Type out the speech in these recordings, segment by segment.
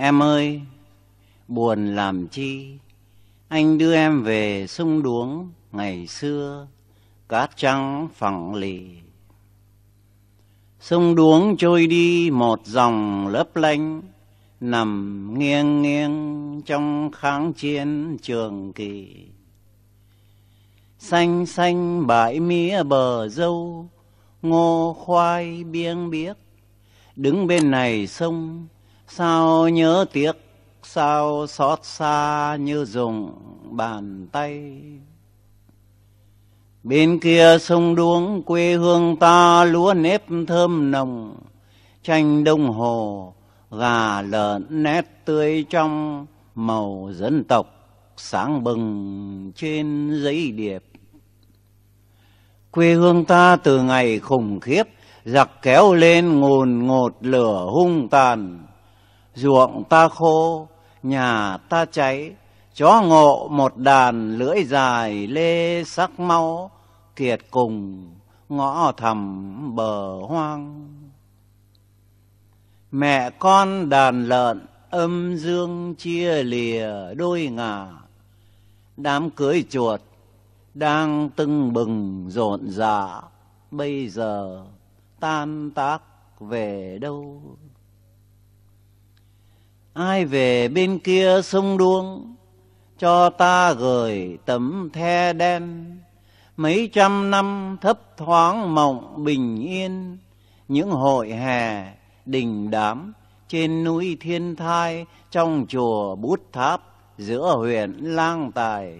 Em ơi, buồn làm chi, anh đưa em về sông đuống ngày xưa, cát trắng phẳng lì. Sông đuống trôi đi một dòng lấp lánh, nằm nghiêng nghiêng trong kháng chiến trường kỳ. Xanh xanh bãi mía bờ dâu, ngô khoai biếng biếc, đứng bên này sông, sao nhớ tiếc sao xót xa như dùng bàn tay bên kia sông đuống quê hương ta lúa nếp thơm nồng tranh đông hồ gà lợn nét tươi trong màu dân tộc sáng bừng trên giấy điệp quê hương ta từ ngày khủng khiếp giặc kéo lên ngồn ngột lửa hung tàn ruộng ta khô, nhà ta cháy, chó ngộ một đàn lưỡi dài lê sắc mau, kiệt cùng ngõ thầm bờ hoang. Mẹ con đàn lợn âm dương chia lìa đôi ngả, đám cưới chuột đang tưng bừng rộn rã, bây giờ tan tác về đâu ai về bên kia sông đuông cho ta gửi tấm the đen mấy trăm năm thấp thoáng mộng bình yên những hội hè đình đám trên núi thiên thai trong chùa bút tháp giữa huyện lang tài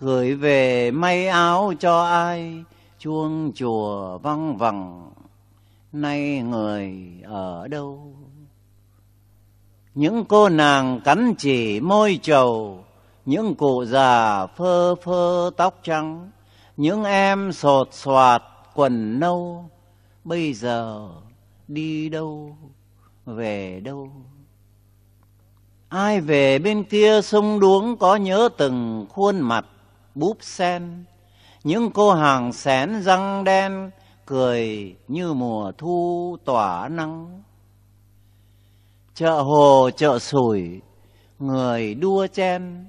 gửi về may áo cho ai chuông chùa văng vẳng nay người ở đâu những cô nàng cắn chỉ môi trầu những cụ già phơ phơ tóc trắng những em sột soạt quần nâu bây giờ đi đâu về đâu ai về bên kia sông đuống có nhớ từng khuôn mặt búp sen những cô hàng xén răng đen cười như mùa thu tỏa nắng chợ hồ chợ sủi người đua chen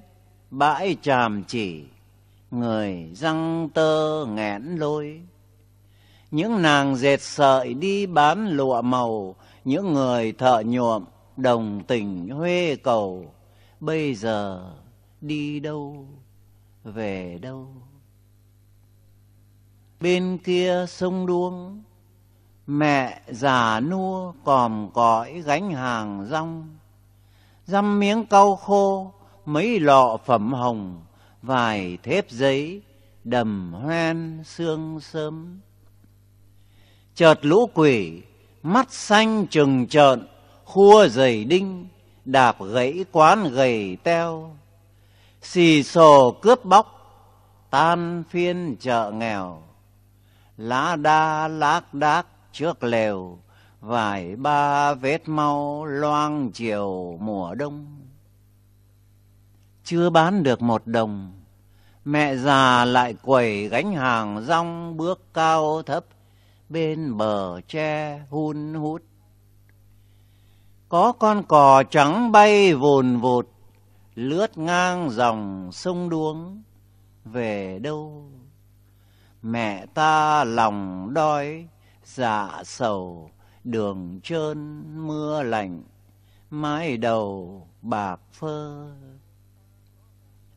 bãi tràm chỉ người răng tơ nghẽn lôi những nàng dệt sợi đi bán lụa màu những người thợ nhuộm đồng tình huê cầu bây giờ đi đâu về đâu bên kia sông đuông Mẹ già nua còm cõi gánh hàng rong, Dăm miếng cau khô, mấy lọ phẩm hồng, Vài thép giấy, đầm hoen xương sớm. Chợt lũ quỷ, mắt xanh trừng trợn, Khua giày đinh, đạp gãy quán gầy teo, Xì xồ cướp bóc, tan phiên chợ nghèo lá đa lác đác trước lều vài ba vết mau loang chiều mùa đông chưa bán được một đồng mẹ già lại quẩy gánh hàng rong bước cao thấp bên bờ tre hun hút có con cò trắng bay vồn vụt lướt ngang dòng sông đuống về đâu mẹ ta lòng đói dạ sầu đường trơn mưa lạnh mái đầu bạc phơ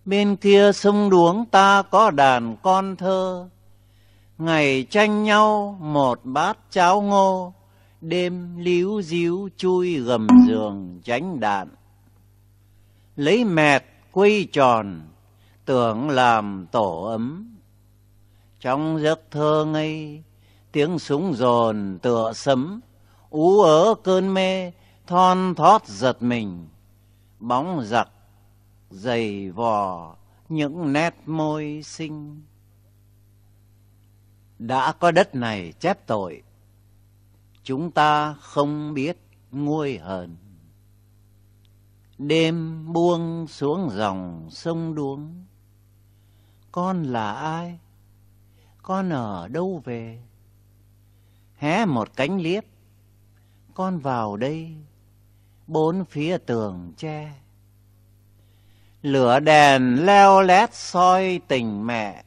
bên kia sông đuống ta có đàn con thơ ngày tranh nhau một bát cháo ngô đêm líu díu chui gầm giường tránh đạn lấy mẹt quây tròn tưởng làm tổ ấm trong giấc thơ ngây tiếng súng dồn tựa sấm ú ớ cơn mê thon thót giật mình bóng giặc dày vò những nét môi xinh đã có đất này chép tội chúng ta không biết nguôi hờn đêm buông xuống dòng sông đuống con là ai con ở đâu về hé một cánh liếp. Con vào đây, bốn phía tường tre. Lửa đèn leo lét soi tình mẹ,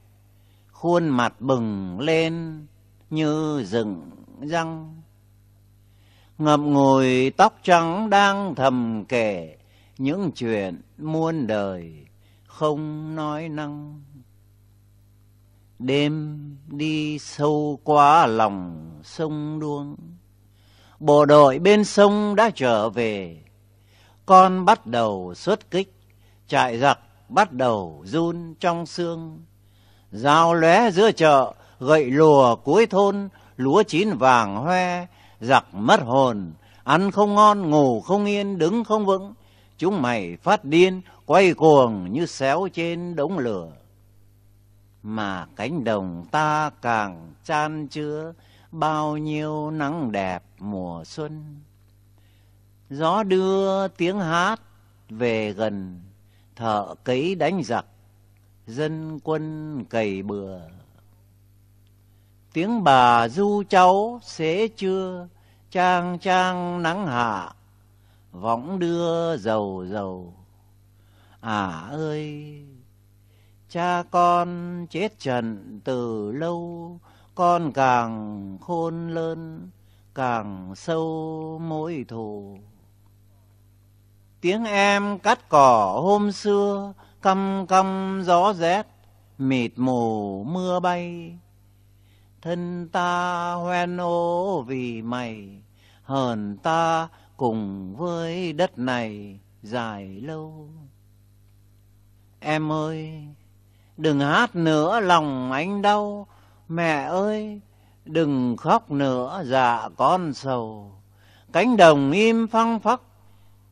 khuôn mặt bừng lên như rừng răng. Ngập ngùi tóc trắng đang thầm kể những chuyện muôn đời không nói năng. Đêm đi sâu quá lòng sông đuông bộ đội bên sông đã trở về con bắt đầu xuất kích trại giặc bắt đầu run trong xương dao lóe giữa chợ gậy lùa cuối thôn lúa chín vàng hoe giặc mất hồn ăn không ngon ngủ không yên đứng không vững chúng mày phát điên quay cuồng như xéo trên đống lửa mà cánh đồng ta càng chan chứa bao nhiêu nắng đẹp mùa xuân gió đưa tiếng hát về gần thợ cấy đánh giặc dân quân cày bừa tiếng bà du cháu xế trưa trang trang nắng hạ võng đưa dầu dầu à ơi cha con chết trận từ lâu con càng khôn lớn càng sâu mối thù tiếng em cắt cỏ hôm xưa căm căm gió rét mịt mù mưa bay thân ta hoen ố vì mày hờn ta cùng với đất này dài lâu em ơi đừng hát nữa lòng anh đau Mẹ ơi, đừng khóc nữa dạ con sầu. Cánh đồng im phăng phắc,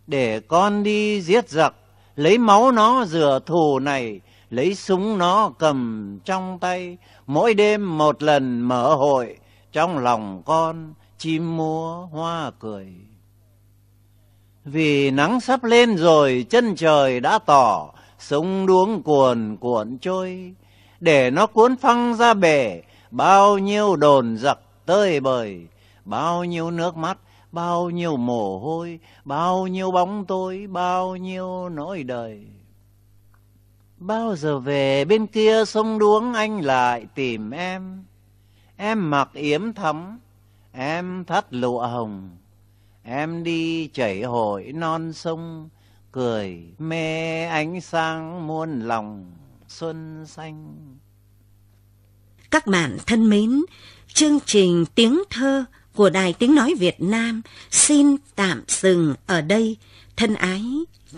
để con đi giết giặc, lấy máu nó rửa thù này, lấy súng nó cầm trong tay, mỗi đêm một lần mở hội, trong lòng con chim múa hoa cười. Vì nắng sắp lên rồi, chân trời đã tỏ, sông đuống cuồn cuộn trôi, để nó cuốn phăng ra bể, bao nhiêu đồn giặc tơi bời, bao nhiêu nước mắt, bao nhiêu mồ hôi, bao nhiêu bóng tối, bao nhiêu nỗi đời. Bao giờ về bên kia sông đuống anh lại tìm em, em mặc yếm thấm em thắt lụa hồng, em đi chảy hội non sông, cười mê ánh sáng muôn lòng xuân xanh. Các bạn thân mến, chương trình Tiếng Thơ của Đài Tiếng Nói Việt Nam xin tạm dừng ở đây. Thân ái,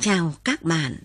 chào các bạn.